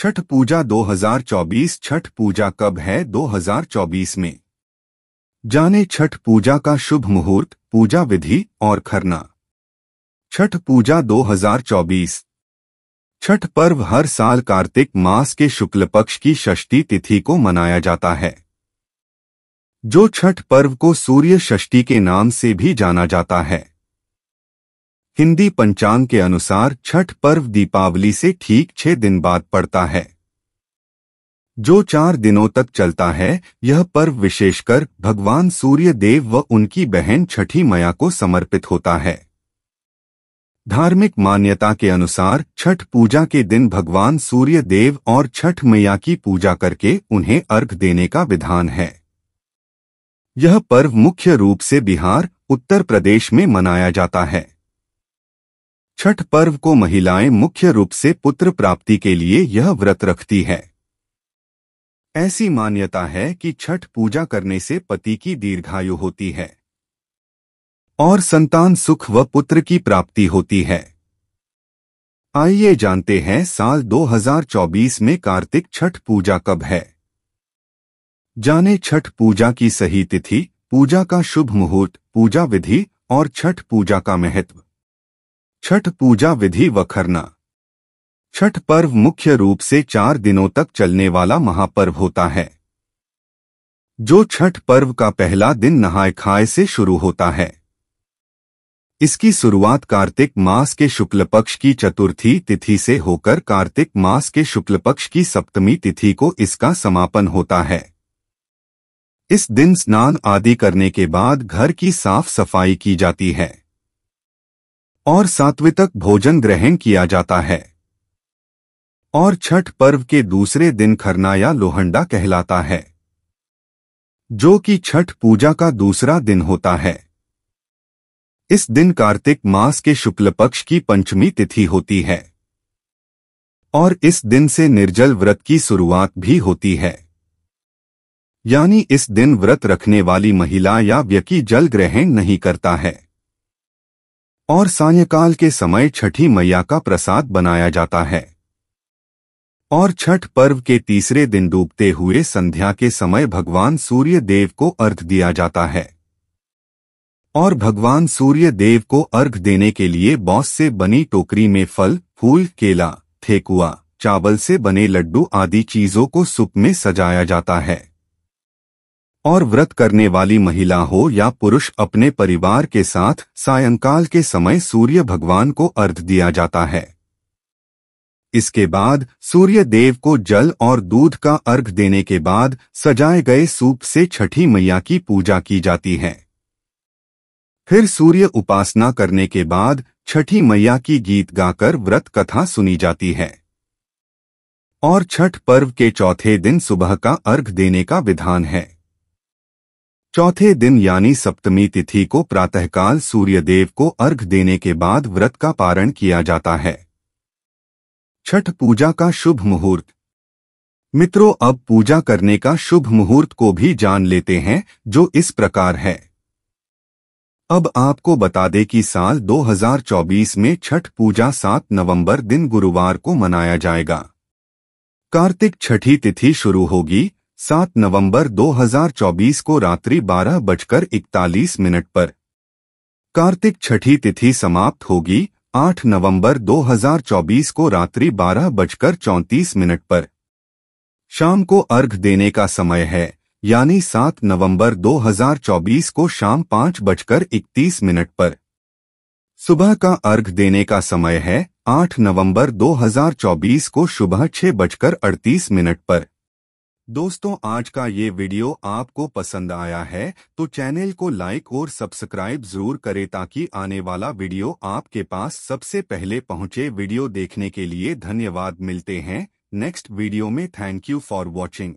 छठ पूजा 2024 छठ पूजा कब है 2024 में जाने छठ पूजा का शुभ मुहूर्त पूजा विधि और खरना छठ पूजा 2024 छठ पर्व हर साल कार्तिक मास के शुक्ल पक्ष की षष्ठी तिथि को मनाया जाता है जो छठ पर्व को सूर्य षष्ठी के नाम से भी जाना जाता है हिंदी पंचांग के अनुसार छठ पर्व दीपावली से ठीक छह दिन बाद पड़ता है जो चार दिनों तक चलता है यह पर्व विशेषकर भगवान सूर्य देव व उनकी बहन छठी मया को समर्पित होता है धार्मिक मान्यता के अनुसार छठ पूजा के दिन भगवान सूर्य देव और छठ मैया की पूजा करके उन्हें अर्घ देने का विधान है यह पर्व मुख्य रूप से बिहार उत्तर प्रदेश में मनाया जाता है छठ पर्व को महिलाएं मुख्य रूप से पुत्र प्राप्ति के लिए यह व्रत रखती हैं ऐसी मान्यता है कि छठ पूजा करने से पति की दीर्घायु होती है और संतान सुख व पुत्र की प्राप्ति होती है आइए जानते हैं साल 2024 में कार्तिक छठ पूजा कब है जाने छठ पूजा की सही तिथि पूजा का शुभ मुहूर्त पूजा विधि और छठ पूजा का महत्व छठ पूजा विधि व खरना छठ पर्व मुख्य रूप से चार दिनों तक चलने वाला महापर्व होता है जो छठ पर्व का पहला दिन नहाय खाए से शुरू होता है इसकी शुरुआत कार्तिक मास के शुक्ल पक्ष की चतुर्थी तिथि से होकर कार्तिक मास के शुक्ल पक्ष की सप्तमी तिथि को इसका समापन होता है इस दिन स्नान आदि करने के बाद घर की साफ सफाई की जाती है और सात्वितक भोजन ग्रहण किया जाता है और छठ पर्व के दूसरे दिन खरना या लोहंडा कहलाता है जो कि छठ पूजा का दूसरा दिन होता है इस दिन कार्तिक मास के शुक्ल पक्ष की पंचमी तिथि होती है और इस दिन से निर्जल व्रत की शुरुआत भी होती है यानी इस दिन व्रत रखने वाली महिला या व्यक्ति जल ग्रहण नहीं करता है और सायकाल के समय छठी मैया का प्रसाद बनाया जाता है और छठ पर्व के तीसरे दिन डूबते हुए संध्या के समय भगवान सूर्य देव को अर्घ दिया जाता है और भगवान सूर्य देव को अर्घ देने के लिए बॉस से बनी टोकरी में फल फूल केला थेकुआ चावल से बने लड्डू आदि चीजों को सुप में सजाया जाता है और व्रत करने वाली महिला हो या पुरुष अपने परिवार के साथ सायंकाल के समय सूर्य भगवान को अर्घ दिया जाता है इसके बाद सूर्य देव को जल और दूध का अर्घ देने के बाद सजाए गए सूप से छठी मैया की पूजा की जाती है फिर सूर्य उपासना करने के बाद छठी मैया की गीत गाकर व्रत कथा सुनी जाती है और छठ पर्व के चौथे दिन सुबह का अर्घ देने का विधान है चौथे दिन यानी सप्तमी तिथि को प्रातःकाल सूर्यदेव को अर्घ देने के बाद व्रत का पारण किया जाता है छठ पूजा का शुभ मुहूर्त मित्रों अब पूजा करने का शुभ मुहूर्त को भी जान लेते हैं जो इस प्रकार है अब आपको बता दें कि साल 2024 में छठ पूजा 7 नवंबर दिन गुरुवार को मनाया जाएगा कार्तिक छठी तिथि शुरू होगी सात नवंबर 2024 को रात्रि बारह बजकर इकतालीस मिनट पर कार्तिक छठी तिथि समाप्त होगी 8 नवंबर 2024 को रात्रि बारह बजकर चौंतीस मिनट पर शाम को अर्घ देने का समय है यानी 7 नवंबर 2024 को शाम पाँच बजकर इकतीस मिनट पर सुबह का अर्घ देने का समय है 8 नवंबर 2024 को सुबह छह बजकर अड़तीस मिनट पर दोस्तों आज का ये वीडियो आपको पसंद आया है तो चैनल को लाइक और सब्सक्राइब जरूर करें ताकि आने वाला वीडियो आपके पास सबसे पहले पहुंचे वीडियो देखने के लिए धन्यवाद मिलते हैं नेक्स्ट वीडियो में थैंक यू फॉर वॉचिंग